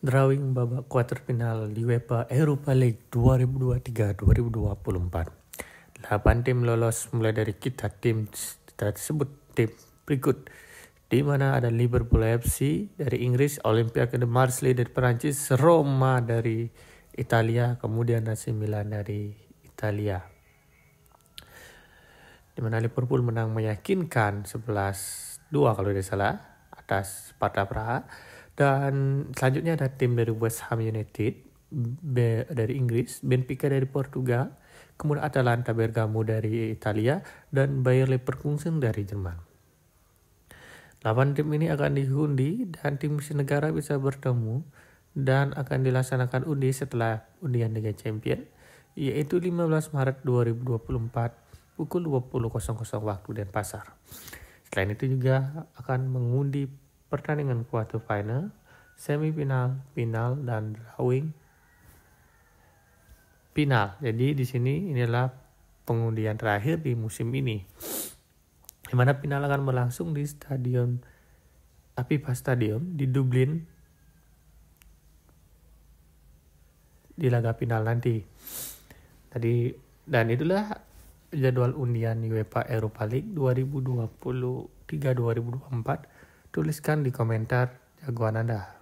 drawing babak final di UEFA Europa League 2023-2024. 8 tim lolos mulai dari kita tim tersebut tim berikut di mana ada Liverpool FC dari Inggris, Olympiacos de Marseille dari Perancis, Roma dari Italia, kemudian AC Milan dari Italia. Di mana Liverpool menang meyakinkan 11-2 kalau tidak salah atas Sparta Praha. Dan selanjutnya ada tim dari West Ham United Be, dari Inggris, Benfica dari Portugal, kemudian Atalanta Bergamo dari Italia, dan Bayer Leverkusen dari Jerman. 8 tim ini akan diundi dan tim negara bisa bertemu dan akan dilaksanakan undi setelah undian Liga Champion yaitu 15 Maret 2024 pukul 20.00 waktu dan pasar. Selain itu juga akan mengundi pertandingan final, semifinal, final, dan drawing final. Jadi di sini inilah pengundian terakhir di musim ini. Di mana final akan berlangsung di Stadion Apipa Stadium di Dublin di laga final nanti. Tadi dan itulah jadwal undian UEFA Europa League 2023-2024 Tuliskan di komentar jagoan Anda.